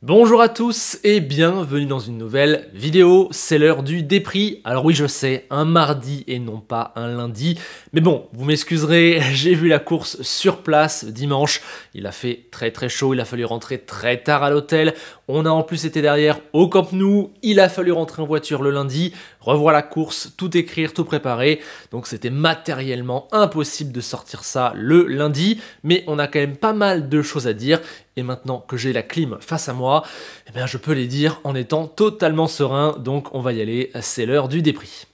Bonjour à tous et bienvenue dans une nouvelle vidéo, c'est l'heure du dépris. Alors oui je sais, un mardi et non pas un lundi, mais bon, vous m'excuserez, j'ai vu la course sur place dimanche, il a fait très très chaud, il a fallu rentrer très tard à l'hôtel, on a en plus été derrière au Camp Nou, il a fallu rentrer en voiture le lundi, revoir la course, tout écrire, tout préparer. Donc c'était matériellement impossible de sortir ça le lundi, mais on a quand même pas mal de choses à dire. Et maintenant que j'ai la clim face à moi, eh bien je peux les dire en étant totalement serein. Donc on va y aller, c'est l'heure du dépris.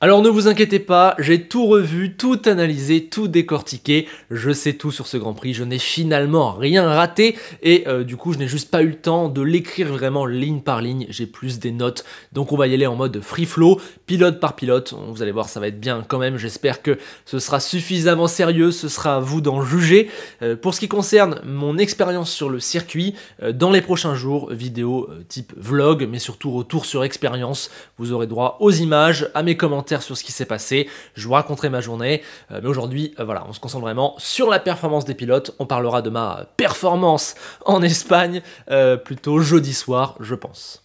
Alors ne vous inquiétez pas, j'ai tout revu, tout analysé, tout décortiqué, je sais tout sur ce Grand Prix, je n'ai finalement rien raté et euh, du coup je n'ai juste pas eu le temps de l'écrire vraiment ligne par ligne, j'ai plus des notes, donc on va y aller en mode free flow, pilote par pilote, vous allez voir ça va être bien quand même, j'espère que ce sera suffisamment sérieux, ce sera à vous d'en juger. Euh, pour ce qui concerne mon expérience sur le circuit, euh, dans les prochains jours, vidéo type vlog, mais surtout retour sur expérience, vous aurez droit aux images, à mes commentaires, sur ce qui s'est passé, je vous raconterai ma journée, euh, mais aujourd'hui, euh, voilà, on se concentre vraiment sur la performance des pilotes, on parlera de ma performance en Espagne, euh, plutôt jeudi soir, je pense.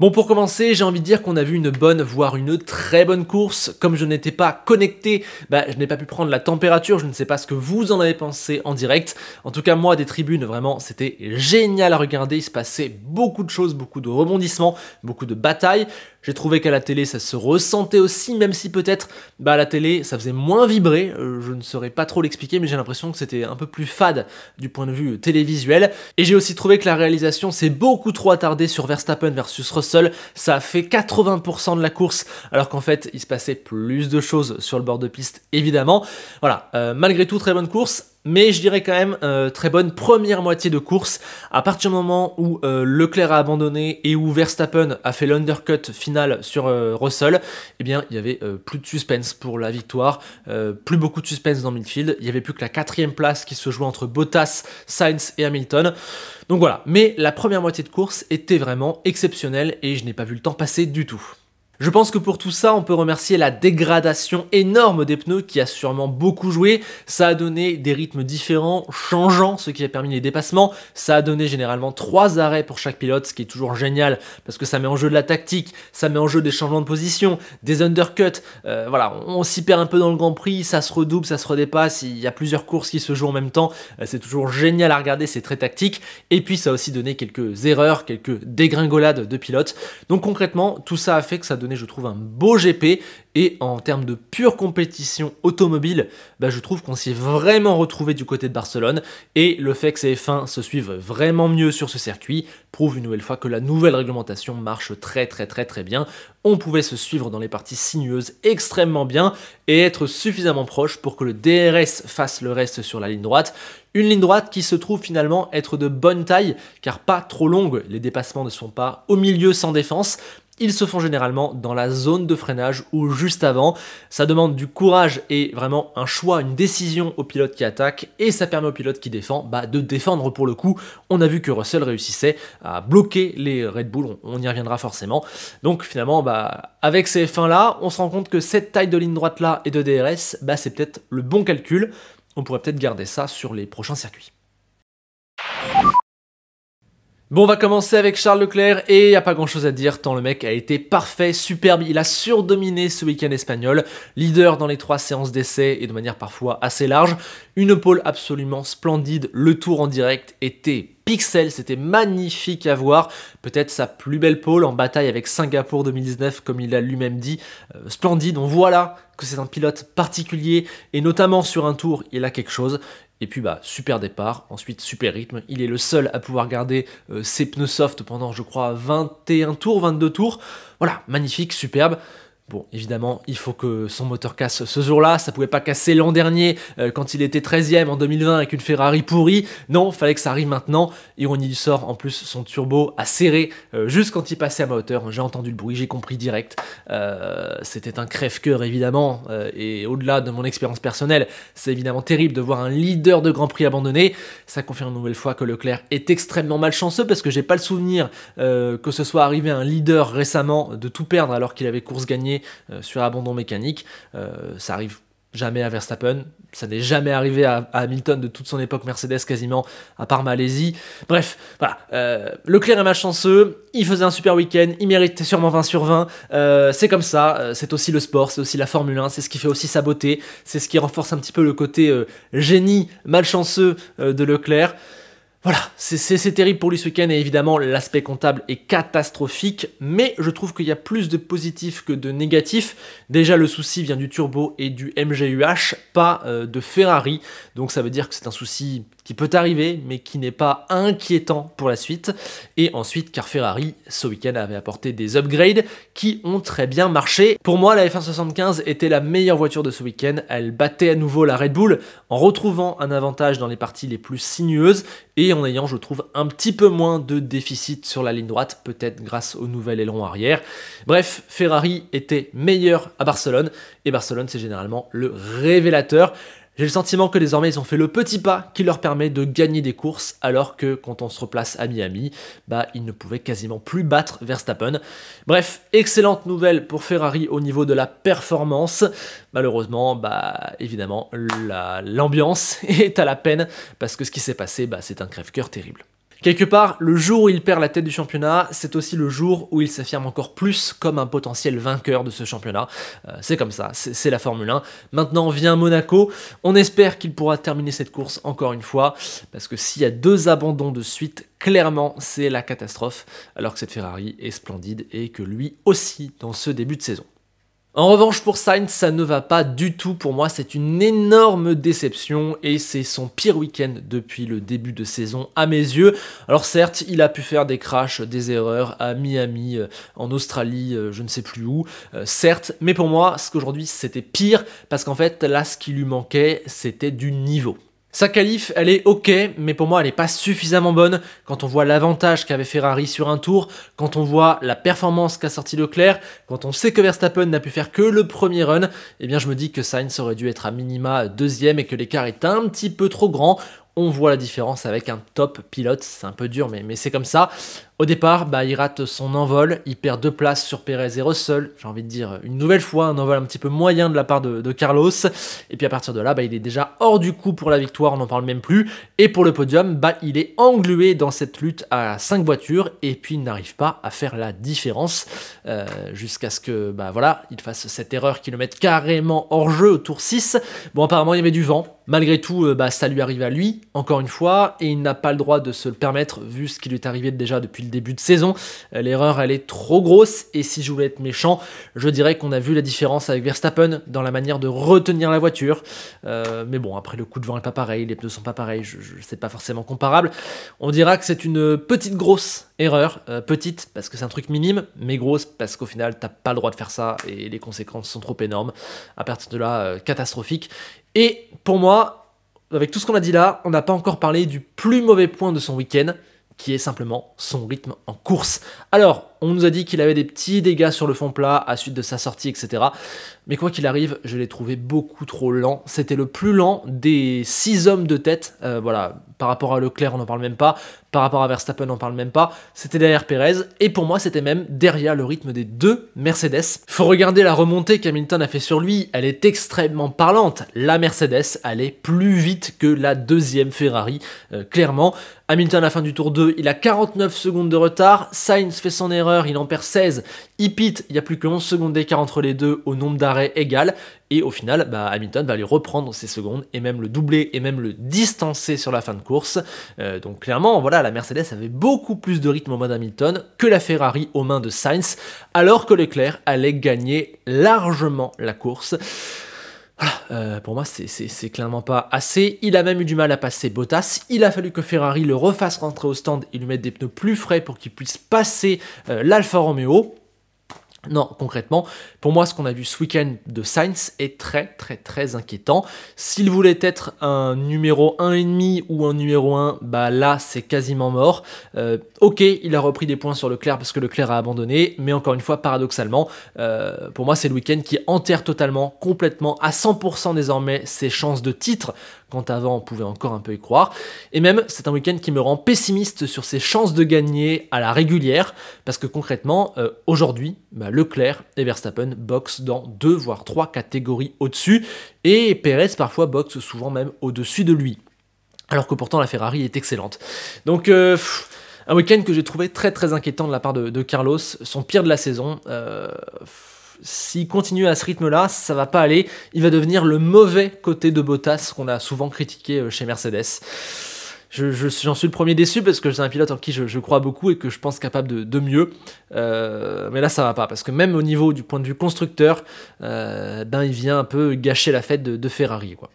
Bon, pour commencer, j'ai envie de dire qu'on a vu une bonne, voire une très bonne course. Comme je n'étais pas connecté, bah, je n'ai pas pu prendre la température, je ne sais pas ce que vous en avez pensé en direct. En tout cas, moi, des tribunes, vraiment, c'était génial à regarder. Il se passait beaucoup de choses, beaucoup de rebondissements, beaucoup de batailles. J'ai trouvé qu'à la télé ça se ressentait aussi, même si peut-être bah, à la télé ça faisait moins vibrer, euh, je ne saurais pas trop l'expliquer, mais j'ai l'impression que c'était un peu plus fade du point de vue télévisuel. Et j'ai aussi trouvé que la réalisation s'est beaucoup trop attardée sur Verstappen versus Russell, ça a fait 80% de la course, alors qu'en fait il se passait plus de choses sur le bord de piste évidemment. Voilà, euh, malgré tout très bonne course, mais je dirais quand même euh, très bonne première moitié de course. À partir du moment où euh, Leclerc a abandonné et où Verstappen a fait l'undercut final sur euh, Russell, eh bien il y avait plus de suspense pour la victoire, plus beaucoup de suspense dans midfield. Il y avait plus que la quatrième place qui se jouait entre Bottas, Sainz et Hamilton. Donc voilà. Mais la première moitié de course était vraiment exceptionnelle et je n'ai pas vu le temps passer du tout. Je pense que pour tout ça, on peut remercier la dégradation énorme des pneus qui a sûrement beaucoup joué. Ça a donné des rythmes différents, changeants, ce qui a permis les dépassements. Ça a donné généralement trois arrêts pour chaque pilote, ce qui est toujours génial parce que ça met en jeu de la tactique, ça met en jeu des changements de position, des undercuts. Euh, voilà, on, s'y perd un peu dans le Grand Prix, ça se redouble, ça se redépasse. Il y a plusieurs courses qui se jouent en même temps. Euh, c'est toujours génial à regarder, c'est très tactique. Et puis ça a aussi donné quelques erreurs, quelques dégringolades de pilotes. Donc concrètement, tout ça a fait que ça a donné je trouve un beau GP. Et en termes de pure compétition automobile, bah, je trouve qu'on s'y est vraiment retrouvé du côté de Barcelone. Et le fait que ces F1 se suivent vraiment mieux sur ce circuit prouve une nouvelle fois que la nouvelle réglementation marche très très très très bien. On pouvait se suivre dans les parties sinueuses extrêmement bien et être suffisamment proche pour que le DRS fasse le reste sur la ligne droite. Une ligne droite qui se trouve finalement être de bonne taille car pas trop longue, les dépassements ne sont pas au milieu sans défense, ils se font généralement dans la zone de freinage ou juste avant. Ça demande du courage et vraiment un choix, une décision au pilote qui attaque et ça permet au pilote qui défend bah, de défendre pour le coup. On a vu que Russell réussissait à bloquer les Red Bull, on y reviendra forcément. Donc finalement, bah, avec ces fins là, on se rend compte que cette taille de ligne droite là et de DRS, bah, c'est peut-être le bon calcul. On pourrait peut-être garder ça sur les prochains circuits. Bon, on va commencer avec Charles Leclerc et il a pas grand chose à dire tant le mec a été parfait, superbe, il a surdominé ce week-end espagnol, leader dans les trois séances d'essai et de manière parfois assez large, une pole absolument splendide, le tour en direct était pixel, c'était magnifique à voir, peut-être sa plus belle pole en bataille avec Singapour 2019 comme il l'a lui-même dit, euh, splendide, on voit là que c'est un pilote particulier et notamment sur un tour il a quelque chose et puis bah super départ, ensuite super rythme. Il est le seul à pouvoir garder euh, ses pneus soft pendant je crois 21 tours, 22 tours. Voilà, magnifique, superbe. Bon, évidemment, il faut que son moteur casse ce jour-là. Ça pouvait pas casser l'an dernier euh, quand il était 13e en 2020 avec une Ferrari pourrie. Non, fallait que ça arrive maintenant. Ironie du sort, en plus, son turbo a serré euh, juste quand il passait à ma hauteur. J'ai entendu le bruit, j'ai compris direct. Euh, c'était un crève-cœur, évidemment. et au-delà de mon expérience personnelle, c'est évidemment terrible de voir un leader de Grand Prix abandonné. Ça confirme une nouvelle fois que Leclerc est extrêmement malchanceux parce que j'ai pas le souvenir que ce soit arrivé à un leader récemment de tout perdre alors qu'il avait course gagnée euh, sur abandon mécanique. Euh, ça arrive jamais à Verstappen, ça n'est jamais arrivé à, Hamilton de toute son époque Mercedes quasiment, à part Malaisie. Bref, voilà, euh, Leclerc est malchanceux, il faisait un super week-end, il méritait sûrement 20 sur 20, c'est comme ça, c'est aussi le sport, c'est aussi la Formule 1, c'est ce qui fait aussi sa beauté, c'est ce qui renforce un petit peu le côté génie malchanceux de Leclerc. Voilà, c'est terrible pour lui ce week-end et évidemment l'aspect comptable est catastrophique, mais je trouve qu'il y a plus de positifs que de négatifs. Déjà le souci vient du turbo et du MGUH, pas euh, de Ferrari, donc ça veut dire que c'est un souci peut arriver, mais qui n'est pas inquiétant pour la suite. Et ensuite, car Ferrari, ce week-end, avait apporté des upgrades qui ont très bien marché. Pour moi, la F175 était la meilleure voiture de ce week-end. Elle battait à nouveau la Red Bull en retrouvant un avantage dans les parties les plus sinueuses et en ayant, je trouve, un petit peu moins de déficit sur la ligne droite, peut-être grâce au nouvel aileron arrière. Bref, Ferrari était meilleur à Barcelone et Barcelone, c'est généralement le révélateur. J'ai le sentiment que désormais ils ont fait le petit pas qui leur permet de gagner des courses alors que quand on se replace à Miami, bah ils ne pouvaient quasiment plus battre Verstappen. Bref, excellente nouvelle pour Ferrari au niveau de la performance. Malheureusement, bah évidemment l'ambiance est à la peine parce que ce qui s'est passé, bah c'est un crève-cœur terrible. Quelque part, le jour où il perd la tête du championnat, c'est aussi le jour où il s'affirme encore plus comme un potentiel vainqueur de ce championnat. Euh, c'est comme ça, c'est la Formule 1. Maintenant vient Monaco, on espère qu'il pourra terminer cette course encore une fois, parce que s'il y a deux abandons de suite, clairement c'est la catastrophe, alors que cette Ferrari est splendide et que lui aussi dans ce début de saison. En revanche, pour Sainz, ça ne va pas du tout pour moi. C'est une énorme déception et c'est son pire week-end depuis le début de saison à mes yeux. Alors certes, il a pu faire des crashs, des erreurs à Miami, euh, en Australie, euh, je ne sais plus où. Euh, certes, mais pour moi, ce qu'aujourd'hui c'était pire parce qu'en fait, là, ce qui lui manquait, c'était du niveau. Sa qualif, elle est ok, mais pour moi, elle n'est pas suffisamment bonne quand on voit l'avantage qu'avait Ferrari sur un tour, quand on voit la performance qu'a sorti Leclerc, quand on sait que Verstappen n'a pu faire que le premier run, eh bien je me dis que Sainz aurait dû être à minima deuxième et que l'écart est un petit peu trop grand on voit la différence avec un top pilote. C'est un peu dur, mais c'est comme ça. Au départ, bah, il rate son envol, il perd deux places sur Perez et Russell, j'ai envie de dire une nouvelle fois un envol un petit peu moyen de la part de, Carlos, et puis à partir de là, bah, il est déjà hors du coup pour la victoire, on n'en parle même plus, et pour le podium, bah, il est englué dans cette lutte à cinq voitures, et puis il n'arrive pas à faire la différence, euh, jusqu'à ce que, bah voilà, il fasse cette erreur qui le mette carrément hors jeu au tour 6, bon apparemment il y avait du vent, Malgré tout, euh, bah, ça lui arrive à lui, encore une fois, et il n'a pas le droit de se le permettre vu ce qui lui est arrivé déjà depuis le début de saison. Euh, l'erreur, elle est trop grosse, et si je voulais être méchant, je dirais qu'on a vu la différence avec Verstappen dans la manière de retenir la voiture. Euh, mais bon, après, le coup de vent est pas pareil, les pneus sont pas pareils, je, je c'est pas forcément comparable. On dira que c'est une petite grosse erreur, euh, petite parce que c'est un truc minime, mais grosse parce qu'au final, t'as pas le droit de faire ça, et les conséquences sont trop énormes. À partir de là, catastrophique. Et pour moi, avec tout ce qu'on a dit là, on n'a pas encore parlé du plus mauvais point de son week-end qui est simplement son rythme en course. Alors, on nous a dit qu'il avait des petits dégâts sur le fond plat à suite de sa sortie, etc. Mais quoi qu'il arrive, je l'ai trouvé beaucoup trop lent. C'était le plus lent des six hommes de tête. Euh, voilà, par rapport à Leclerc, on n'en parle même pas. Par rapport à Verstappen, on n'en parle même pas. C'était derrière Perez. Et pour moi, c'était même derrière le rythme des deux Mercedes. Faut regarder la remontée qu'Hamilton a fait sur lui. Elle est extrêmement parlante. La Mercedes allait plus vite que la deuxième Ferrari, euh, clairement. Hamilton, à la fin du tour 2, il a 49 secondes de retard. Sainz fait son erreur il en perd 16. Il pite, il n'y a plus que 11 secondes d'écart entre les deux au nombre d'arrêts égal. Et au final, bah, Hamilton va lui reprendre ses secondes et même le doubler et même le distancer sur la fin de course. Euh, donc clairement, voilà, la Mercedes avait beaucoup plus de rythme au mode Hamilton que la Ferrari aux mains de Sainz, alors que Leclerc allait gagner largement la course. Euh, pour moi, c'est clairement pas assez. Il a même eu du mal à passer Bottas. Il a fallu que Ferrari le refasse rentrer au stand et lui mette des pneus plus frais pour qu'il puisse passer euh, l'Alfa Romeo. Non, concrètement, pour moi, ce qu'on a vu ce week-end de Sainz est très, très, très inquiétant. S'il voulait être un numéro 1,5 ou un numéro 1, bah là, c'est quasiment mort. Euh, ok, il a repris des points sur Leclerc parce que Leclerc a abandonné, mais encore une fois, paradoxalement, euh, pour moi, c'est le week-end qui enterre totalement, complètement, à 100% désormais ses chances de titre quand avant on pouvait encore un peu y croire. Et même, c'est un week-end qui me rend pessimiste sur ses chances de gagner à la régulière, parce que concrètement, euh, aujourd'hui, bah, Leclerc et Verstappen boxent dans deux voire trois catégories au-dessus, et Perez parfois boxe souvent même au-dessus de lui. Alors que pourtant la Ferrari est excellente. Donc, euh, un week-end que j'ai trouvé très très inquiétant de la part de, Carlos, son pire de la saison. Euh, s'il continue à ce rythme-là, ça va pas aller. Il va devenir le mauvais côté de Bottas qu'on a souvent critiqué euh, chez Mercedes. J'en suis, suis le premier déçu parce que c'est un pilote en qui je, crois beaucoup et que je pense capable de, mieux. Euh, mais là, ça va pas parce que même au niveau du point de vue constructeur, euh, ben, il vient un peu gâcher la fête de, de Ferrari. Quoi.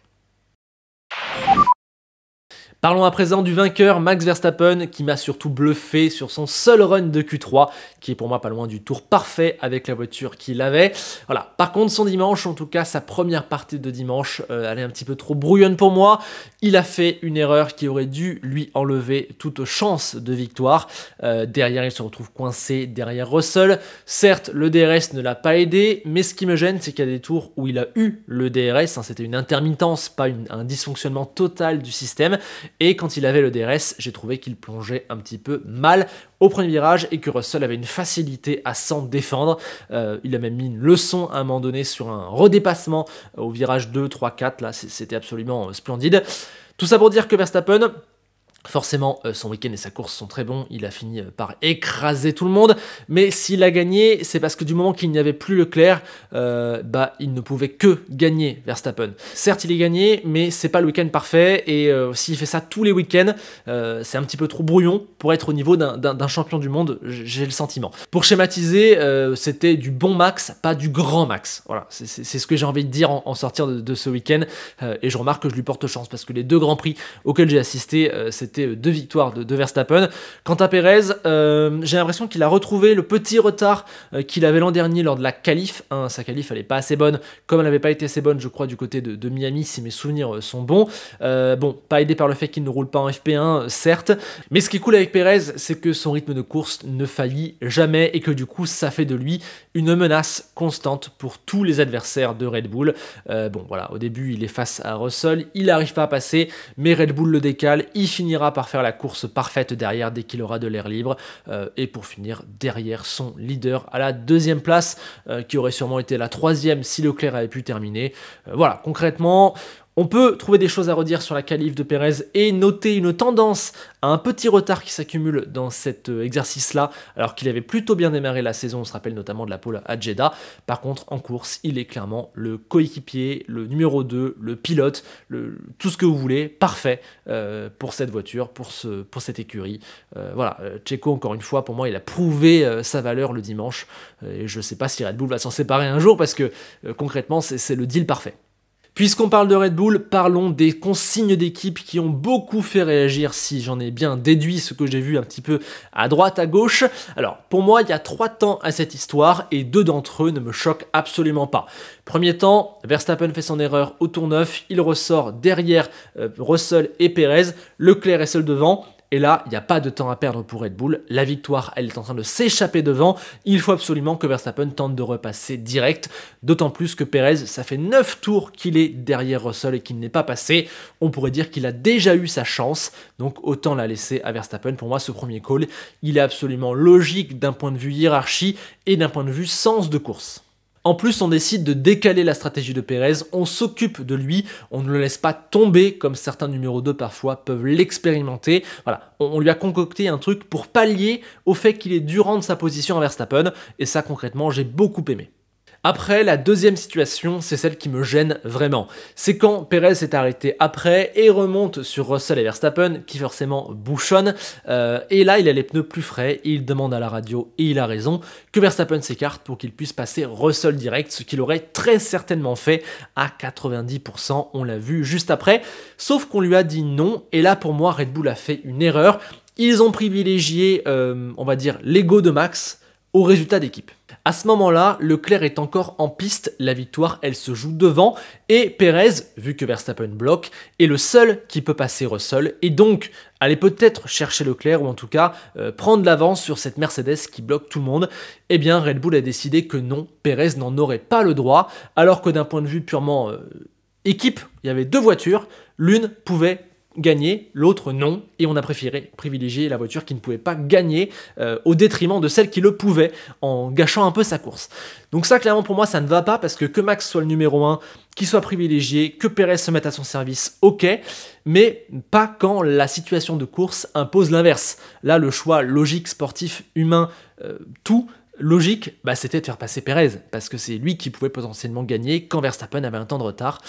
Parlons à présent du vainqueur Max Verstappen qui m'a surtout bluffé sur son seul run de Q3 qui est pour moi pas loin du tour parfait avec la voiture qu'il avait. Voilà, par contre son dimanche, en tout cas sa première partie de dimanche, euh, elle est un petit peu trop brouillonne pour moi. Il a fait une erreur qui aurait dû lui enlever toute chance de victoire. Euh, derrière il se retrouve coincé derrière Russell. Certes le DRS ne l'a pas aidé, mais ce qui me gêne c'est qu'il y a des tours où il a eu le DRS, hein. c'était une intermittence, pas un dysfonctionnement total du système. Et quand il avait le DRS, j'ai trouvé qu'il plongeait un petit peu mal au premier virage et que Russell avait une facilité à s'en défendre. Euh, il a même mis une leçon à un moment donné sur un redépassement au virage 2, 3, 4. Là, c'était absolument euh, splendide. Tout ça pour dire que Verstappen, Forcément, euh, son week-end et sa course sont très bons, il a fini euh, par écraser tout le monde, mais s'il a gagné, c'est parce que du moment qu'il n'y avait plus Leclerc, euh, bah, il ne pouvait que gagner Verstappen. Certes, il est gagné, mais c'est pas le week-end parfait, et s'il fait ça tous les week-ends, c'est un petit peu trop brouillon pour être au niveau d'un champion du monde, j'ai le sentiment. Pour schématiser, c'était du bon max, pas du grand max. Voilà, c'est ce que j'ai envie de dire en, sortir de, de ce week-end, et je remarque que je lui porte chance, parce que les deux grands prix auxquels j'ai assisté, c'était euh, deux victoires de, Verstappen. Quant à Perez, euh, j'ai l'impression qu'il a retrouvé le petit retard euh, qu'il avait l'an dernier lors de la qualif. sa qualif, elle n'est pas assez bonne, comme elle n'avait pas été assez bonne, je crois, du côté de, Miami, si mes souvenirs sont bons. bon, pas aidé par le fait qu'il ne roule pas en FP1, certes, mais ce qui est cool avec Perez, c'est que son rythme de course ne faillit jamais et que du coup, ça fait de lui une menace constante pour tous les adversaires de Red Bull. bon, voilà, au début, il est face à Russell, il n'arrive pas à passer, mais Red Bull le décale, il finira par faire la course parfaite derrière dès qu'il aura de l'air libre. Euh, et pour finir, derrière son leader à la deuxième place, euh, qui aurait sûrement été la troisième si Leclerc avait pu terminer. Euh, voilà, concrètement, on peut trouver des choses à redire sur la qualif de Pérez et noter une tendance à un petit retard qui s'accumule dans cet euh, exercice-là, alors qu'il avait plutôt bien démarré la saison, on se rappelle notamment de la pole à Jeddah. Par contre, en course, il est clairement le coéquipier, le numéro 2, le pilote, le, tout ce que vous voulez, parfait euh, pour cette voiture, pour, ce, pour cette écurie. Euh, voilà, Checo, encore une fois, pour moi, il a prouvé sa valeur le dimanche, et je ne sais pas si Red Bull va s'en séparer un jour, parce que concrètement, c'est le deal parfait. Puisqu'on parle de Red Bull, parlons des consignes d'équipe qui ont beaucoup fait réagir, si j'en ai bien déduit ce que j'ai vu un petit peu à droite, à gauche. Alors, pour moi, il y a trois temps à cette histoire et deux d'entre eux ne me choquent absolument pas. Premier temps, Verstappen fait son erreur au tour 9, il ressort derrière euh, Russell et Perez, Leclerc est seul devant. Et là, il n'y a pas de temps à perdre pour Red Bull. La victoire, elle est en train de s'échapper devant. Il faut absolument que Verstappen tente de repasser direct. D'autant plus que Perez, ça fait 9 tours qu'il est derrière Russell et qu'il n'est pas passé. On pourrait dire qu'il a déjà eu sa chance. Donc autant la laisser à Verstappen. Pour moi, ce premier call, il est absolument logique d'un point de vue hiérarchie et d'un point de vue sens de course. En plus, on décide de décaler la stratégie de Pérez, on s'occupe de lui, on ne le laisse pas tomber comme certains numéro 2 parfois peuvent l'expérimenter. Voilà, on, lui a concocté un truc pour pallier au fait qu'il est durant de sa position envers Verstappen, et ça concrètement j'ai beaucoup aimé. Après, la deuxième situation, c'est celle qui me gêne vraiment. C'est quand Perez s'est arrêté après et remonte sur Russell et Verstappen, qui forcément bouchonne. Euh, et là, il a les pneus plus frais, il demande à la radio, et il a raison, que Verstappen s'écarte pour qu'il puisse passer Russell direct, ce qu'il aurait très certainement fait à 90%, on l'a vu juste après. Sauf qu'on lui a dit non, et là pour moi, Red Bull a fait une erreur. Ils ont privilégié, euh, on va dire, l'ego de Max au résultat d'équipe. À ce moment-là, Leclerc est encore en piste, la victoire elle se joue devant, et Perez, vu que Verstappen bloque, est le seul qui peut passer Russell, et donc aller peut-être chercher Leclerc, ou en tout cas euh, prendre l'avance sur cette Mercedes qui bloque tout le monde, eh bien Red Bull a décidé que non, Perez n'en aurait pas le droit, alors que d'un point de vue purement... Euh, équipe, il y avait deux voitures, l'une pouvait gagner, l'autre non, et on a préféré privilégier la voiture qui ne pouvait pas gagner euh, au détriment de celle qui le pouvait en gâchant un peu sa course. Donc ça clairement pour moi ça ne va pas parce que que Max soit le numéro 1, qu'il soit privilégié, que Perez se mette à son service, ok, mais pas quand la situation de course impose l'inverse. Là le choix logique, sportif, humain, euh, tout logique, bah, c'était de faire passer Pérez, parce que c'est lui qui pouvait potentiellement gagner quand Verstappen avait un temps de retard.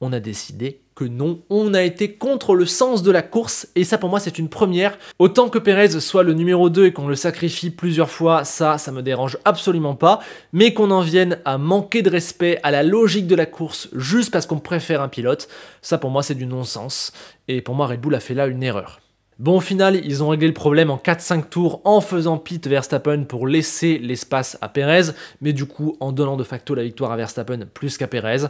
On a décidé que non, on a été contre le sens de la course, et ça pour moi c'est une première. Autant que Pérez soit le numéro 2 et qu'on le sacrifie plusieurs fois, ça, ça me dérange absolument pas, mais qu'on en vienne à manquer de respect à la logique de la course juste parce qu'on préfère un pilote, ça pour moi c'est du non-sens, et pour moi Red Bull a fait là une erreur. Bon, au final, ils ont réglé le problème en 4-5 tours en faisant pit Verstappen pour laisser l'espace à Perez, mais du coup en donnant de facto la victoire à Verstappen plus qu'à Perez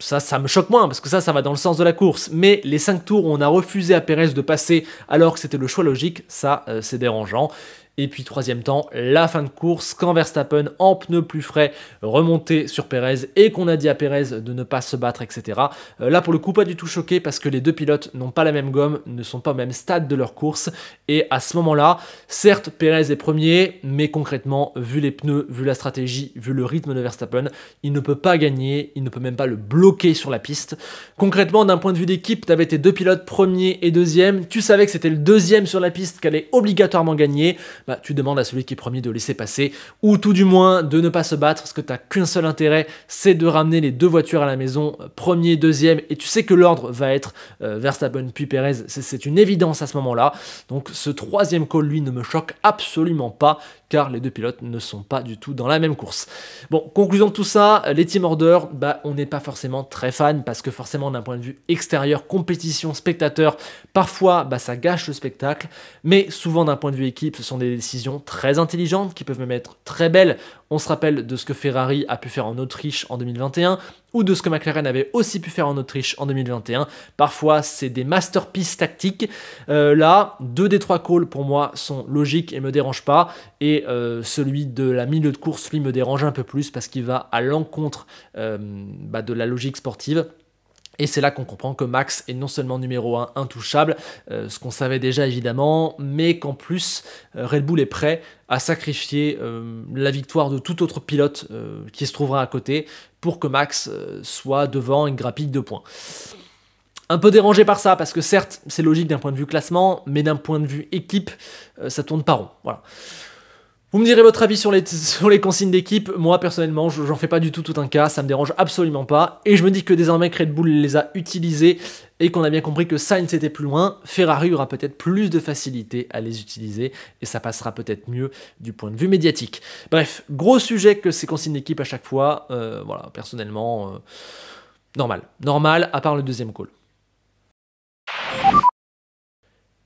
ça, ça me choque moins, parce que ça, ça va dans le sens de la course. Mais les 5 tours où on a refusé à Pérez de passer alors que c'était le choix logique, ça, euh, c'est dérangeant. Et puis troisième temps, la fin de course, quand Verstappen en pneus plus frais remontait sur Pérez et qu'on a dit à Pérez de ne pas se battre, etc. Euh, là pour le coup pas du tout choqué parce que les deux pilotes n'ont pas la même gomme, ne sont pas au même stade de leur course. Et à ce moment-là, certes Pérez est premier, mais concrètement, vu les pneus, vu la stratégie, vu le rythme de Verstappen, il ne peut pas gagner, il ne peut même pas le bloqué sur la piste. Concrètement, d'un point de vue d'équipe, tu avais tes deux pilotes premier et deuxième. Tu savais que c'était le deuxième sur la piste qu'elle allait obligatoirement gagner. Bah, tu demandes à celui qui est premier de laisser passer ou tout du moins de ne pas se battre parce que tu t'as qu'un seul intérêt, c'est de ramener les deux voitures à la maison, premier, deuxième. Et tu sais que l'ordre va être vers euh, Verstappen puis Perez. C'est une évidence à ce moment-là. Donc ce troisième call, lui, ne me choque absolument pas car les deux pilotes ne sont pas du tout dans la même course. Bon, conclusion de tout ça, les team orders, bah, on n'est pas forcément très fan parce que forcément d'un point de vue extérieur, compétition, spectateur, parfois bah, ça gâche le spectacle, mais souvent d'un point de vue équipe, ce sont des décisions très intelligentes qui peuvent me mettre très belles on se rappelle de ce que Ferrari a pu faire en Autriche en 2021 ou de ce que McLaren avait aussi pu faire en Autriche en 2021. Parfois, c'est des masterpieces tactiques. Euh, là, deux des trois calls pour moi sont logiques et me dérangent pas. Et euh, celui de la milieu de course, lui, me dérange un peu plus parce qu'il va à l'encontre euh, bah, de la logique sportive. Et c'est là qu'on comprend que Max est non seulement numéro 1 intouchable, euh, ce qu'on savait déjà évidemment, mais qu'en plus euh, Red Bull est prêt à sacrifier euh, la victoire de tout autre pilote qui se trouvera à côté pour que Max soit devant une grappille de points. Un peu dérangé par ça, parce que certes c'est logique d'un point de vue classement, mais d'un point de vue équipe, ça tourne pas rond. Voilà. Vous me direz votre avis sur les, consignes d'équipe. Moi, personnellement, j'en fais pas du tout tout un cas. Ça me dérange absolument pas. Et je me dis que désormais, Red Bull les a utilisées et qu'on a bien compris que ne s'était plus loin. Ferrari aura peut-être plus de facilité à les utiliser et ça passera peut-être mieux du point de vue médiatique. Bref, gros sujet que ces consignes d'équipe à chaque fois. Euh, voilà, personnellement, euh, normal. Normal, à part le deuxième call.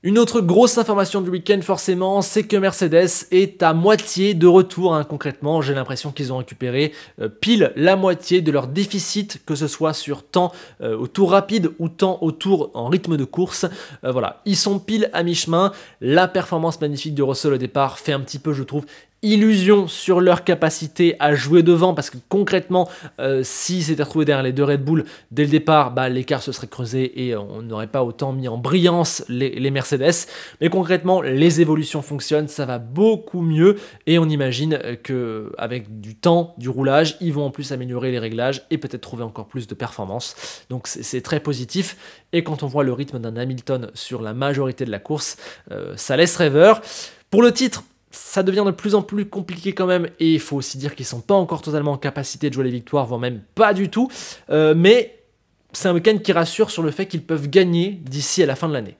Une autre grosse information du week-end forcément, c'est que Mercedes est à moitié de retour. Hein, concrètement, j'ai l'impression qu'ils ont récupéré euh, pile la moitié de leur déficit, que ce soit sur temps euh, au tour rapide ou temps au tour en rythme de course. Euh, voilà, ils sont pile à mi-chemin. La performance magnifique de Russell au départ fait un petit peu, je trouve, illusion sur leur capacité à jouer devant parce que concrètement, euh, si c'était retrouvé derrière les deux Red Bull dès le départ, bah, l'écart se serait creusé et on n'aurait pas autant mis en brillance les, Mercedes. Mais concrètement, les évolutions fonctionnent, ça va beaucoup mieux et on imagine que avec du temps, du roulage, ils vont en plus améliorer les réglages et peut-être trouver encore plus de performance. Donc c'est très positif et quand on voit le rythme d'un Hamilton sur la majorité de la course, euh, ça laisse rêveur. Pour le titre, ça devient de plus en plus compliqué quand même, et il faut aussi dire qu'ils sont pas encore totalement en capacité de jouer les victoires, voire même pas du tout, euh, mais c'est un week-end qui rassure sur le fait qu'ils peuvent gagner d'ici à la fin de l'année.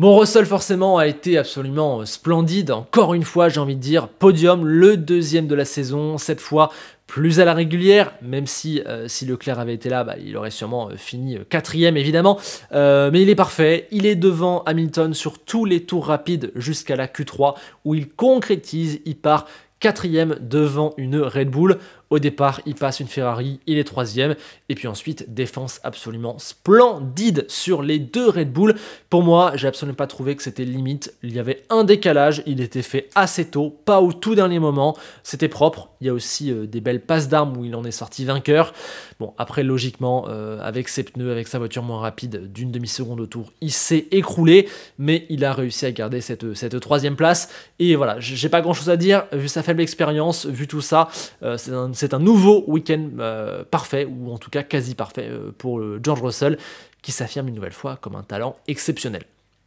Mon Russell forcément a été absolument euh, splendide, encore une fois j'ai envie de dire, podium, le deuxième de la saison, cette fois plus à la régulière, même si euh, si Leclerc avait été là, bah, il aurait sûrement euh, fini quatrième évidemment. mais il est parfait, il est devant Hamilton sur tous les tours rapides jusqu'à la Q3 où il concrétise, il part quatrième devant une Red Bull. Au départ, il passe une Ferrari, il est troisième. Et puis ensuite, défense absolument splendide sur les deux Red Bull. Pour moi, j'ai absolument pas trouvé que c'était limite. Il y avait un décalage, il était fait assez tôt, pas au tout dernier moment. C'était propre. Il y a aussi euh, des belles passes d'armes où il en est sorti vainqueur. Bon, après, logiquement, euh, avec ses pneus, avec sa voiture moins rapide d'une demi-seconde au tour, il s'est écroulé, mais il a réussi à garder cette, troisième place. Et voilà, j'ai pas grand chose à dire, vu sa faible expérience, vu tout ça, euh, c'est un c'est un nouveau week-end euh, parfait, ou en tout cas quasi parfait, euh, pour euh, George Russell, qui s'affirme une nouvelle fois comme un talent exceptionnel.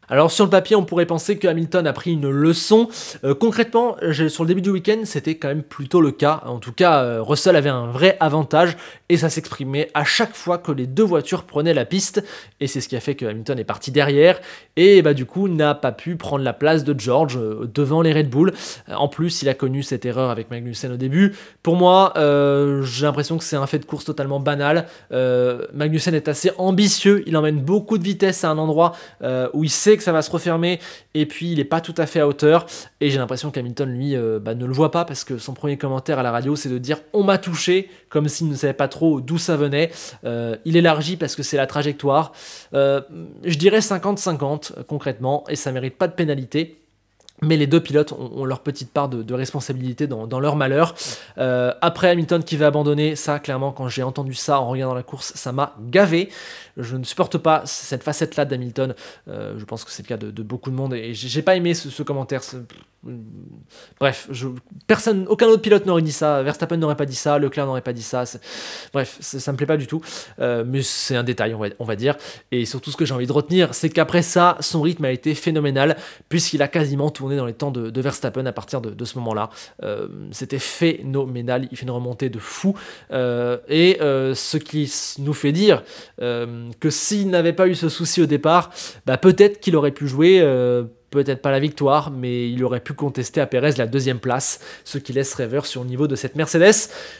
Alors sur le papier, on pourrait penser que Hamilton a pris une leçon. Euh, concrètement, sur le début du week-end, c'était quand même plutôt le cas. En tout cas, euh, Russell avait un vrai avantage et ça s'exprimait à chaque fois que les deux voitures prenaient la piste. Et c'est ce qui a fait que Hamilton est parti derrière et bah du coup n'a pas pu prendre la place de George euh, devant les Red Bull. En plus, il a connu cette erreur avec Magnussen au début. Pour moi, j'ai l'impression que c'est un fait de course totalement banal. Magnussen est assez ambitieux, il emmène beaucoup de vitesse à un endroit où il sait que ça va se refermer et puis il n'est pas tout à fait à hauteur. Et j'ai l'impression qu'Hamilton, lui, euh, bah, ne le voit pas parce que son premier commentaire à la radio, c'est de dire on m'a touché, comme s'il ne savait pas trop d'où ça venait. Euh, il élargit parce que c'est la trajectoire. Euh, je dirais 50-50 concrètement et ça mérite pas de pénalité. Mais les deux pilotes ont, leur petite part de, responsabilité dans, leur malheur. Euh, après Hamilton qui va abandonner, ça clairement quand j'ai entendu ça en regardant la course, ça m'a gavé. Je ne supporte pas cette facette-là d'Hamilton. Euh, je pense que c'est le cas de, beaucoup de monde et j'ai pas aimé ce, ce commentaire. Bref, personne, aucun autre pilote n'aurait dit ça. Verstappen n'aurait pas dit ça, Leclerc n'aurait pas dit ça. Bref, ça me plaît pas du tout. Euh, mais c'est un détail, on va, dire. Et surtout, ce que j'ai envie de retenir, c'est qu'après ça, son rythme a été phénoménal, puisqu'il a quasiment tourné dans les temps de, Verstappen à partir de, ce moment-là. Euh, c'était phénoménal. Il fait une remontée de fou. Euh, et ce qui nous fait dire que s'il n'avait pas eu ce souci au départ, bah, peut-être qu'il aurait pu jouer peut-être pas la victoire, mais il aurait pu contester à Perez la deuxième place, ce qui laisse rêveur sur le niveau de cette Mercedes.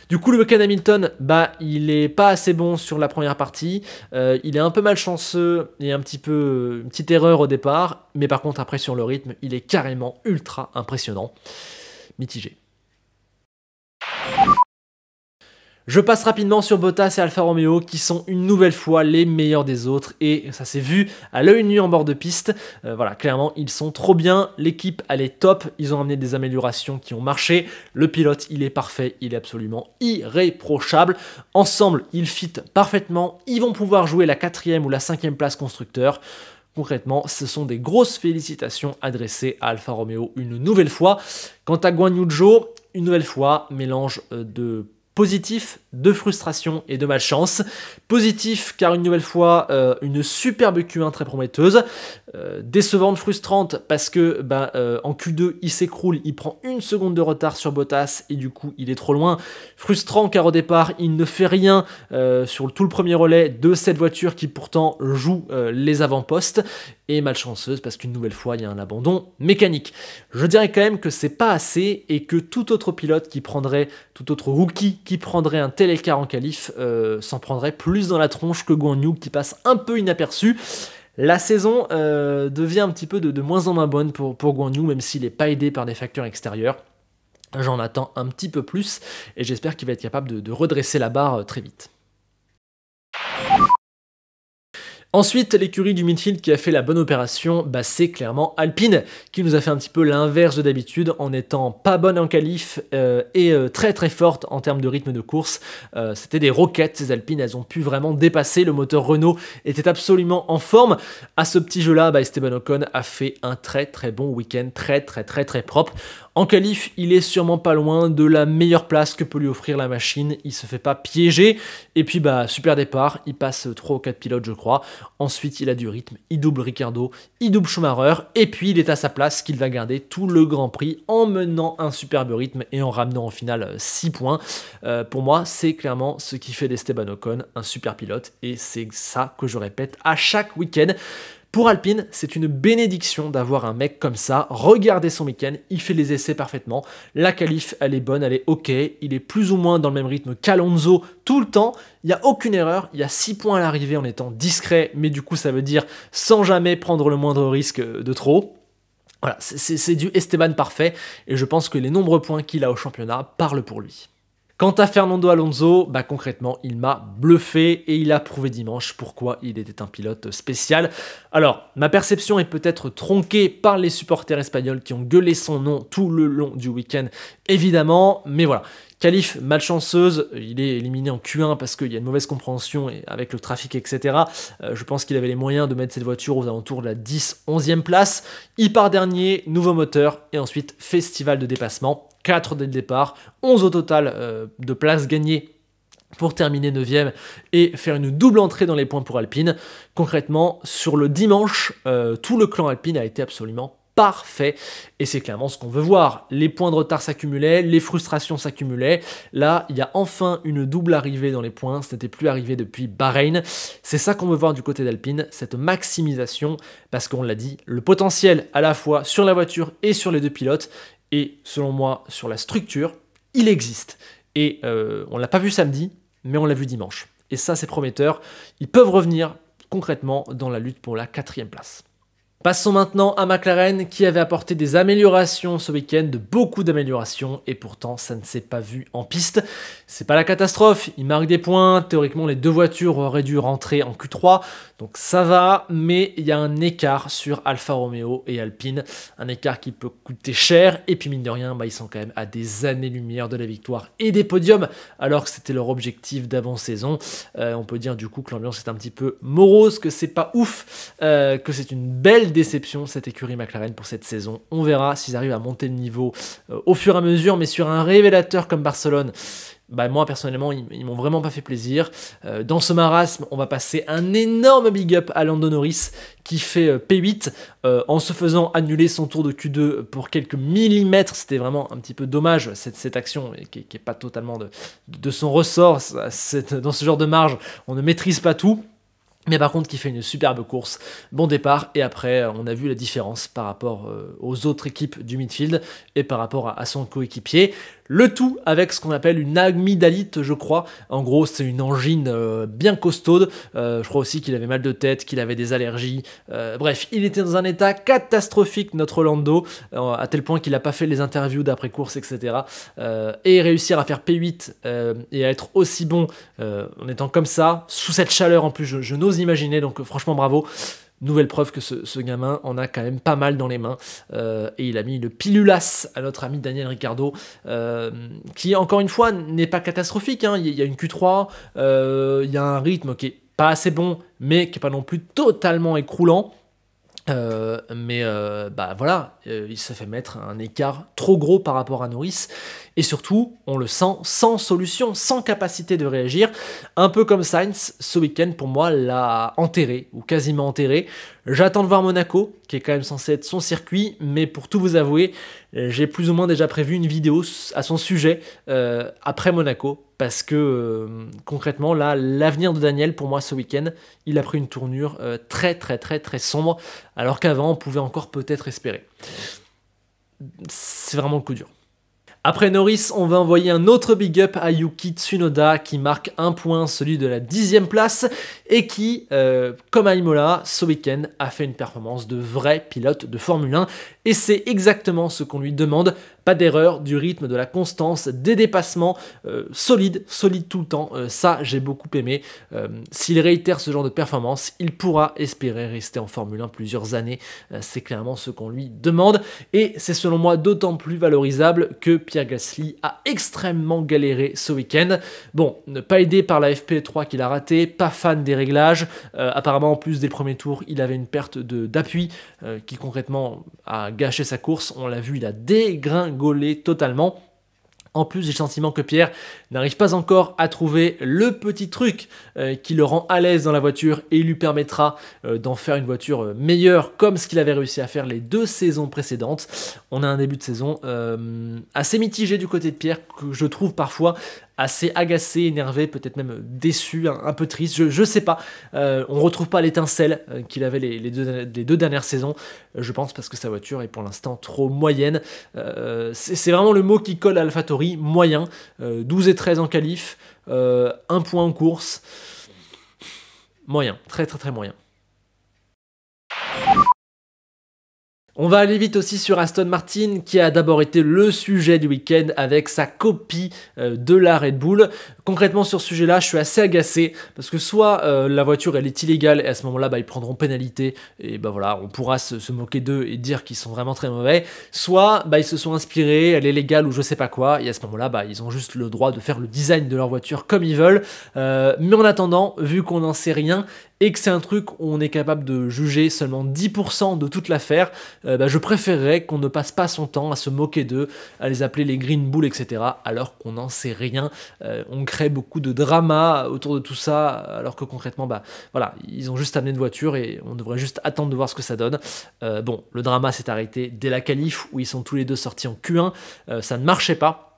Du coup, le Ken Hamilton, bah, il est pas assez bon sur la première partie, euh, il est un peu malchanceux et un petit peu une petite erreur au départ, mais par contre après sur le rythme, il est carrément ultra impressionnant, mitigé. Je passe rapidement sur Bottas et Alfa Romeo qui sont une nouvelle fois les meilleurs des autres et ça s'est vu à l'œil nu en bord de piste. Euh, voilà, clairement, ils sont trop bien, l'équipe elle est top, ils ont amené des améliorations qui ont marché, le pilote il est parfait, il est absolument irréprochable. Ensemble, ils fit parfaitement, ils vont pouvoir jouer la quatrième ou la cinquième place constructeur. Concrètement, ce sont des grosses félicitations adressées à Alfa Romeo une nouvelle fois. Quant à Guan Yu une nouvelle fois, mélange euh, de positif de frustration et de malchance. Positif car une nouvelle fois euh, une superbe Q1 très prometteuse, euh, décevante, frustrante parce que ben, euh, en Q2 il s'écroule, il prend une seconde de retard sur Bottas et du coup il est trop loin. Frustrant car au départ il ne fait rien sur tout le premier relais de cette voiture qui pourtant joue les avant-postes et malchanceuse parce qu'une nouvelle fois il y a un abandon mécanique. Je dirais quand même que c'est pas assez et que tout autre pilote qui prendrait, tout autre rookie qui prendrait un tel tel en qualif euh, s'en prendrait plus dans la tronche que Guan qui passe un peu inaperçu. La saison euh, devient un petit peu de, moins en moins bonne pour, pour Guan Yu, même s'il n'est pas aidé par des facteurs extérieurs. J'en attends un petit peu plus et j'espère qu'il va être capable de redresser la barre euh, très vite. Ensuite, l'écurie du midfield qui a fait la bonne opération, bah c'est clairement Alpine, qui nous a fait un petit peu l'inverse de d'habitude en étant pas bonne en qualif euh, et euh, très très forte en termes de rythme de course. Euh, c'était des roquettes, ces Alpines, elles ont pu vraiment dépasser. Le moteur Renault était absolument en forme. À ce petit jeu-là, bah Esteban Ocon a fait un très très bon week-end, très très très très propre. En qualif, il est sûrement pas loin de la meilleure place que peut lui offrir la machine, il se fait pas piéger, et puis bah super départ, il passe 3 ou 4 pilotes je crois, ensuite il a du rythme, il double Ricardo, il double Schumacher, et puis il est à sa place qu'il va garder tout le Grand Prix en menant un superbe rythme et en ramenant en finale 6 euh, points. Euh, pour moi, c'est clairement ce qui fait d'Esteban Ocon un super pilote, et c'est ça que je répète à chaque week-end. Pour Alpine, c'est une bénédiction d'avoir un mec comme ça. Regardez son week il fait les essais parfaitement. La qualif, elle est bonne, elle est ok. Il est plus ou moins dans le même rythme qu'Alonso tout le temps. Il n'y a aucune erreur. Il y a 6 points à l'arrivée en étant discret, mais du coup, ça veut dire sans jamais prendre le moindre risque de trop. Voilà, c'est du Esteban parfait et je pense que les nombreux points qu'il a au championnat parlent pour lui. Quant à Fernando Alonso, bah concrètement, il m'a bluffé et il a prouvé dimanche pourquoi il était un pilote spécial. Alors, ma perception est peut-être tronquée par les supporters espagnols qui ont gueulé son nom tout le long du week-end, évidemment, mais voilà, Calife, malchanceuse, il est éliminé en Q1 parce qu'il y a une mauvaise compréhension et avec le trafic, etc. Euh, je pense qu'il avait les moyens de mettre cette voiture aux alentours de la 10, 11e place. Il part dernier, nouveau moteur, et ensuite festival de dépassement. 4 dès le départ, 11 au total euh, de places gagnées pour terminer 9 e et faire une double entrée dans les points pour Alpine. Concrètement, sur le dimanche, euh, tout le clan Alpine a été absolument parfait. Et c'est clairement ce qu'on veut voir. Les points de retard s'accumulaient, les frustrations s'accumulaient. Là, il y a enfin une double arrivée dans les points. Ce n'était plus arrivé depuis Bahreïn. C'est ça qu'on veut voir du côté d'Alpine, cette maximisation, parce qu'on l'a dit, le potentiel à la fois sur la voiture et sur les deux pilotes, et selon moi sur la structure, il existe. Et euh, on ne l'a pas vu samedi, mais on l'a vu dimanche. Et ça, c'est prometteur. Ils peuvent revenir concrètement dans la lutte pour la quatrième place. Passons maintenant à McLaren qui avait apporté des améliorations ce week-end, beaucoup d'améliorations, et pourtant ça ne s'est pas vu en piste. C'est pas la catastrophe, il marque des points, théoriquement les deux voitures auraient dû rentrer en Q3, donc ça va, mais il y a un écart sur Alfa Romeo et Alpine, un écart qui peut coûter cher, et puis mine de rien, bah, ils sont quand même à des années-lumière de la victoire et des podiums, alors que c'était leur objectif d'avant-saison. Euh, on peut dire du coup que l'ambiance est un petit peu morose, que c'est pas ouf, euh, que c'est une belle déception cette écurie McLaren pour cette saison. On verra s'ils arrivent à monter le niveau euh, au fur et à mesure, mais sur un révélateur comme Barcelone, bah moi personnellement ils, m'ont vraiment pas fait plaisir. Euh, dans ce marasme, on va passer un énorme big up à Lando Norris qui fait euh, P8 en se faisant annuler son tour de Q2 pour quelques millimètres. C'était vraiment un petit peu dommage cette, action qui, qui est pas totalement de, son ressort. dans ce genre de marge, on ne maîtrise pas tout. Mais par contre, qui fait une superbe course, bon départ, et après, euh, on a vu la différence par rapport euh, aux autres équipes du midfield et par rapport à son coéquipier. Le tout avec ce qu'on appelle une amygdalite, je crois. En gros, c'est une angine euh, bien costaude. Euh, je crois aussi qu'il avait mal de tête, qu'il avait des allergies. Euh, bref, il était dans un état catastrophique, notre Orlando, à tel point qu'il n'a pas fait les interviews d'après-course, etc. et réussir à faire P8 et à être aussi bon en étant comme ça, sous cette chaleur en plus, je n'ose imaginer. Donc, franchement, bravo. Nouvelle preuve que ce, gamin en a quand même pas mal dans les mains. Euh, et il a mis le pilulas à notre ami Daniel Ricardo, euh, qui encore une fois n'est pas catastrophique. Hein. Il y a une Q3, euh, il y a un rythme qui est pas assez bon, mais qui n'est pas non plus totalement écroulant. mais bah voilà, il se fait mettre un écart trop gros par rapport à Norris et surtout, on le sent, sans solution, sans capacité de réagir. Un peu comme Sainz, ce week-end pour moi l'a enterré, ou quasiment enterré. J'attends de voir Monaco, qui est quand même censé être son circuit, mais pour tout vous avouer, j'ai plus ou moins déjà prévu une vidéo à son sujet euh, après Monaco, parce que euh, concrètement, là, l'avenir de Daniel, pour moi, ce week-end, il a pris une tournure euh, très, très, très, très sombre, alors qu'avant, on pouvait encore peut-être espérer. C'est vraiment le coup dur. Après Norris, on va envoyer un autre big up à Yuki Tsunoda qui marque un point, celui de la dixième place, et qui, euh, comme à Imola, ce week-end a fait une performance de vrai pilote de Formule 1. Et c'est exactement ce qu'on lui demande. Pas d'erreur, du rythme, de la constance, des dépassements, euh, solides, solide, tout le temps. Euh, ça, j'ai beaucoup aimé. S'il réitère ce genre de performance, il pourra espérer rester en Formule 1 plusieurs années. c'est clairement ce qu'on lui demande. Et c'est selon moi d'autant plus valorisable que Pierre Gasly a extrêmement galéré ce week-end. Bon, ne pas aidé par la FP3 qu'il a raté, pas fan des réglages. Euh, apparemment, en plus des premiers tours, il avait une perte d'appui euh, qui concrètement a gâché sa course. On l'a vu, il a dégringolé totalement. En plus, j'ai le sentiment que Pierre n'arrive pas encore à trouver le petit truc euh, qui le rend à l'aise dans la voiture et lui permettra euh, d'en faire une voiture euh, meilleure comme ce qu'il avait réussi à faire les deux saisons précédentes. On a un début de saison assez mitigé du côté de Pierre que je trouve parfois assez agacé, énervé, peut-être même déçu, un, peu triste, je, ne sais pas. On euh, on retrouve pas l'étincelle euh, qu'il avait les, deux, dernières saisons, je pense parce que sa voiture est pour l'instant trop moyenne. Euh, c'est vraiment le mot qui colle à AlphaTauri, moyen. 12 et 13 en qualif, 1 point en course. Moyen, très très très moyen. On va aller vite aussi sur Aston Martin qui a d'abord été le sujet du week-end avec sa copie euh, de la Red Bull. Concrètement sur ce sujet-là, je suis assez agacé parce que soit euh, la voiture elle est illégale et à ce moment-là bah, ils prendront pénalité et bah voilà on pourra se, moquer d'eux et dire qu'ils sont vraiment très mauvais, soit bah, ils se sont inspirés, elle est légale ou je sais pas quoi et à ce moment-là bah, ils ont juste le droit de faire le design de leur voiture comme ils veulent. Euh, mais en attendant, vu qu'on n'en sait rien, et que c'est un truc où on est capable de juger seulement 10% de toute l'affaire, euh, bah, je préférerais qu'on ne passe pas son temps à se moquer d'eux, à les appeler les green Bull, etc., alors qu'on n'en sait rien. Euh, on crée beaucoup de drama autour de tout ça, alors que concrètement, bah voilà, ils ont juste amené une voiture et on devrait juste attendre de voir ce que ça donne. Euh, bon, le drama s'est arrêté dès la calife, où ils sont tous les deux sortis en Q1, ça ne marchait pas.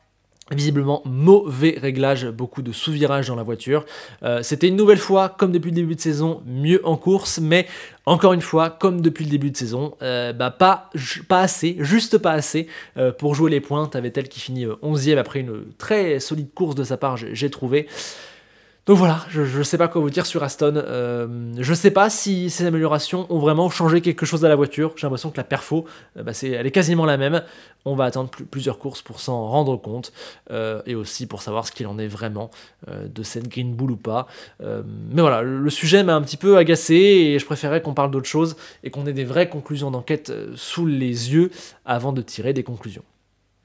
Visiblement, mauvais réglage, beaucoup de sous-virages dans la voiture. Euh, c'était une nouvelle fois, comme depuis le début de saison, mieux en course, mais encore une fois, comme depuis le début de saison, euh, bah, pas, pas assez, juste pas assez euh, pour jouer les pointes Avait elle qui finit 11e après une très solide course de sa part, j'ai trouvé. Donc voilà, je ne sais pas quoi vous dire sur Aston. Euh, je ne sais pas si ces améliorations ont vraiment changé quelque chose à la voiture. J'ai l'impression que la perfo, euh, bah elle est quasiment la même. On va attendre plusieurs courses pour s'en rendre compte euh, et aussi pour savoir ce qu'il en est vraiment de cette Green Bull ou pas. mais voilà, le sujet m'a un petit peu agacé et je préférais qu'on parle d'autre chose et qu'on ait des vraies conclusions d'enquête sous les yeux avant de tirer des conclusions.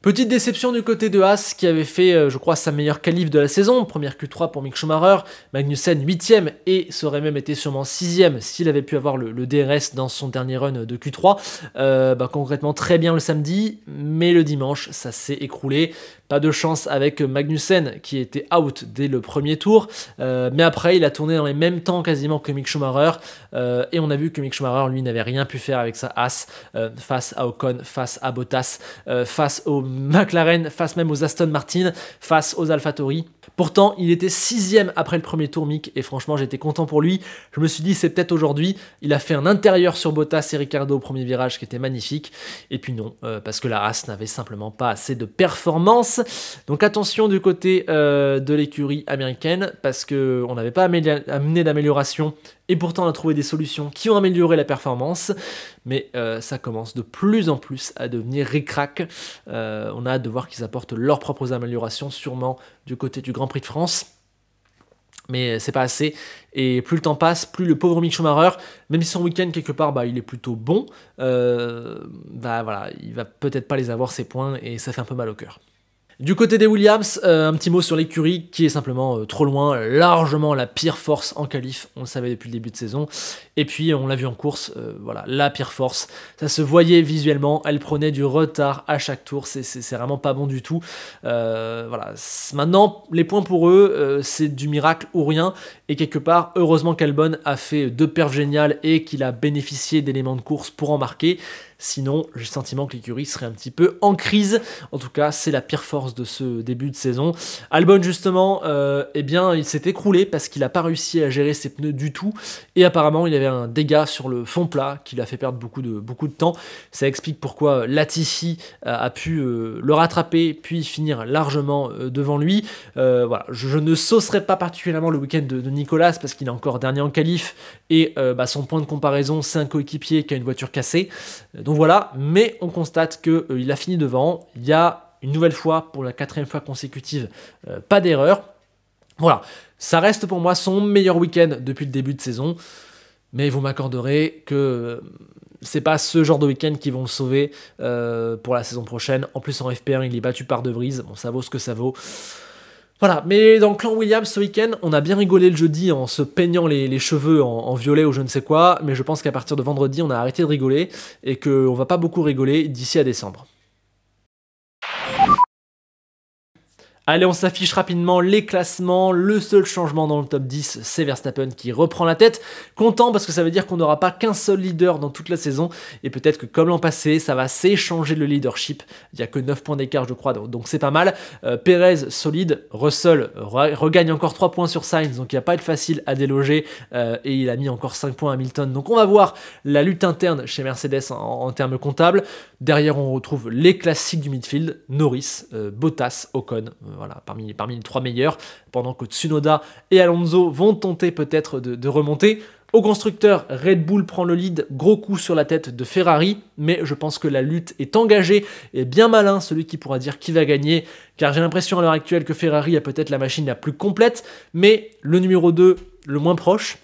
Petite déception du côté de Haas qui avait fait, euh, je crois, sa meilleure qualif de la saison, première Q3 pour Mick Schumacher, Magnussen 8ème et ça aurait même été sûrement 6ème s'il avait pu avoir le, DRS dans son dernier run de Q3. Euh, bah, concrètement, très bien le samedi, mais le dimanche, ça s'est écroulé. Pas de chance avec Magnussen qui était out dès le premier tour, euh, mais après il a tourné dans les mêmes temps quasiment que Mick Schumacher euh, et on a vu que Mick Schumacher lui n'avait rien pu faire avec sa as euh, face à Ocon, face à Bottas, face aux McLaren, face même aux Aston Martin, face aux AlphaTauri. Pourtant il était sixième après le premier tour Mick et franchement j'étais content pour lui. Je me suis dit c'est peut-être aujourd'hui. Il a fait un intérieur sur Bottas et Ricardo au premier virage qui était magnifique et puis non parce que la As n'avait simplement pas assez de performance donc attention du côté euh, de l'écurie américaine parce qu'on n'avait pas amené d'amélioration et pourtant on a trouvé des solutions qui ont amélioré la performance. Mais euh, ça commence de plus en plus à devenir ric euh, on a hâte de voir qu'ils apportent leurs propres améliorations, sûrement du côté du Grand Prix de France mais c'est pas assez. Et plus le temps passe, plus le pauvre Mick Schumacher, même si son week-end quelque part bah, il est plutôt bon, bah voilà, il va peut-être pas les avoir ses points et ça fait un peu mal au cœur. Du côté des Williams, euh, un petit mot sur l'écurie qui est simplement euh, trop loin, largement la pire force en qualif, on le savait depuis le début de saison. Et puis on l'a vu en course, euh, voilà, la pire force. Ça se voyait visuellement, elle prenait du retard à chaque tour, c'est vraiment pas bon du tout. voilà, maintenant les points pour eux, c'est du miracle ou rien. Et quelque part, heureusement qu'Albon a fait deux perfs géniales et qu'il a bénéficié d'éléments de course pour en marquer. Sinon, j'ai le sentiment que l'écurie serait un petit peu en crise. En tout cas, c'est la pire force de ce début de saison. Albon, justement, euh, eh bien, il s'est écroulé parce qu'il n'a pas réussi à gérer ses pneus du tout. Et apparemment, il avait un dégât sur le fond plat qui l'a fait perdre beaucoup de, beaucoup de temps. Ça explique pourquoi euh, Latifi euh, a, pu le rattraper, puis finir largement devant lui. voilà, je, ne saucerai pas particulièrement le week-end de, Nicolas parce qu'il est encore dernier en qualif. Et bah, son point de comparaison, c'est un coéquipier qui a une voiture cassée. Donc, donc voilà, mais on constate qu'il euh, a fini devant. Il y a une nouvelle fois, pour la quatrième fois consécutive, euh, pas d'erreur. Voilà, ça reste pour moi son meilleur week-end depuis le début de saison. Mais vous m'accorderez que euh, c'est pas ce genre de week-end qui vont le sauver pour la saison prochaine. En plus, en FP1, il est battu par De Vries. Bon, ça vaut ce que ça vaut. Voilà, mais dans Clan Williams ce week-end, on a bien rigolé le jeudi en se peignant les, cheveux en, violet ou je ne sais quoi, mais je pense qu'à partir de vendredi, on a arrêté de rigoler et que on va pas beaucoup rigoler d'ici à décembre. Allez, on s'affiche rapidement les classements. Le seul changement dans le top 10, c'est Verstappen qui reprend la tête. Content parce que ça veut dire qu'on n'aura pas qu'un seul leader dans toute la saison. Et peut-être que comme l'an passé, ça va s'échanger le leadership. Il n'y a que 9 points d'écart, je crois, donc c'est pas mal. Euh, Perez, solide. Russell regagne encore 3 points sur Sainz, donc il n'y a pas être facile à déloger. Euh, et il a mis encore 5 points à Milton. Donc on va voir la lutte interne chez Mercedes en, termes comptables. Derrière, on retrouve les classiques du midfield. Norris, euh, Bottas, Ocon voilà, parmi, parmi les trois meilleurs, pendant que Tsunoda et Alonso vont tenter peut-être de, de remonter. Au constructeur, Red Bull prend le lead, gros coup sur la tête de Ferrari, mais je pense que la lutte est engagée et bien malin celui qui pourra dire qui va gagner, car j'ai l'impression à l'heure actuelle que Ferrari a peut-être la machine la plus complète, mais le numéro 2, le moins proche,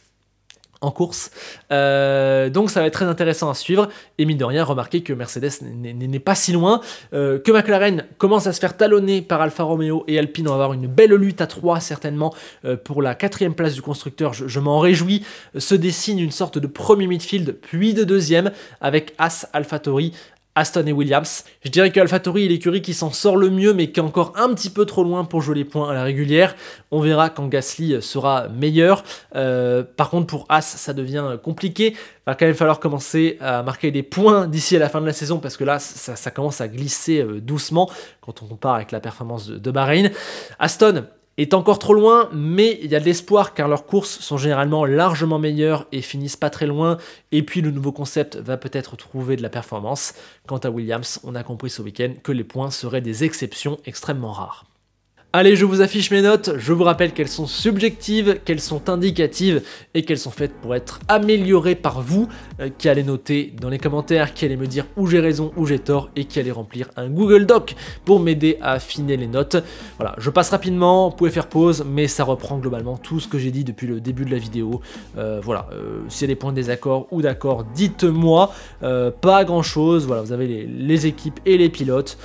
en course. Euh, donc ça va être très intéressant à suivre. Et mine de rien, remarquez que Mercedes n'est pas si loin, euh, que McLaren commence à se faire talonner par Alfa Romeo et Alpine. On avoir une belle lutte à 3 certainement euh, pour la quatrième place du constructeur. Je, m'en réjouis. Se dessine une sorte de premier midfield, puis de deuxième, avec As Alfa Tori, Aston et Williams. Je dirais que AlphaTauri est l'écurie qui s'en sort le mieux, mais qui est encore un petit peu trop loin pour jouer les points à la régulière. On verra quand Gasly sera meilleur. Euh, par contre, pour As, ça devient compliqué. Il va quand même falloir commencer à marquer des points d'ici à la fin de la saison, parce que là, ça, commence à glisser euh, doucement quand on compare avec la performance de, de Bahreïn. Aston, est encore trop loin, mais il y a de l'espoir car leurs courses sont généralement largement meilleures et finissent pas très loin. Et puis le nouveau concept va peut-être trouver de la performance. Quant à Williams, on a compris ce week-end que les points seraient des exceptions extrêmement rares. Allez, je vous affiche mes notes, je vous rappelle qu'elles sont subjectives, qu'elles sont indicatives et qu'elles sont faites pour être améliorées par vous euh, qui allez noter dans les commentaires, qui allez me dire où j'ai raison, où j'ai tort et qui allez remplir un Google Doc pour m'aider à affiner les notes. Voilà, je passe rapidement, vous pouvez faire pause, mais ça reprend globalement tout ce que j'ai dit depuis le début de la vidéo. Euh, voilà, si euh, s'il y a des points de désaccord ou d'accord, dites-moi, pas grand chose, voilà, vous avez les équipes et les pilotes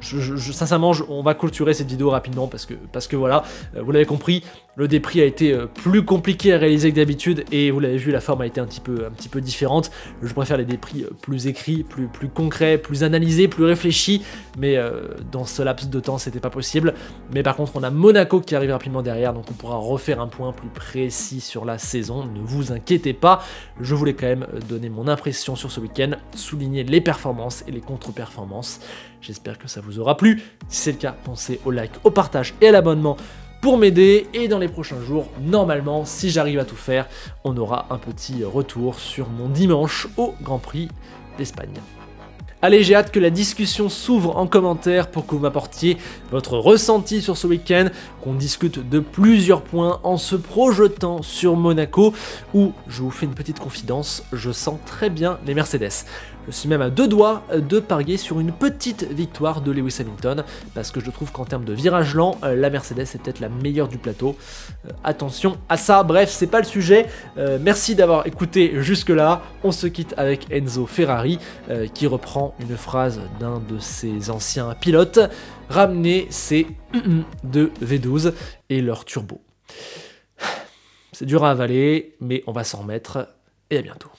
je, je, sincèrement, on va clôturer cette vidéo rapidement parce que, parce que voilà, euh, vous l'avez compris, le dépris a été euh, plus compliqué à réaliser que d'habitude et vous l'avez vu, la forme a été un petit peu, différente. Je préfère les dépris euh, plus écrits, plus, concrets, plus analysés, plus réfléchis, mais euh, dans ce laps de temps, c'était pas possible. Mais par contre, on a Monaco qui arrive rapidement derrière, donc on pourra refaire un point plus précis sur la saison. Ne vous inquiétez pas, je voulais quand même donner mon impression sur ce week-end, souligner les performances et les contre-performances. J'espère que ça vous aura plu. Si c'est le cas, pensez au like, au partage et à l'abonnement pour m'aider et dans les prochains jours, normalement, si j'arrive à tout faire, on aura un petit retour sur mon dimanche au Grand Prix d'Espagne. Allez, j'ai hâte que la discussion s'ouvre en commentaire pour que vous m'apportiez votre ressenti sur ce week-end, qu'on discute de plusieurs points en se projetant sur Monaco, où je vous fais une petite confidence, je sens très bien les Mercedes. Je suis même à deux doigts de parier sur une petite victoire de Lewis Hamilton, parce que je trouve qu'en termes de virage lent, euh, la Mercedes est peut-être la meilleure du plateau. Euh, attention à ça, bref, c'est pas le sujet. Euh, merci d'avoir écouté jusque-là. On se quitte avec Enzo Ferrari, qui reprend une phrase d'un de ses anciens pilotes. Ramener ces deux V12 et leur turbo. C'est dur à avaler, mais on va s'en remettre, et à bientôt.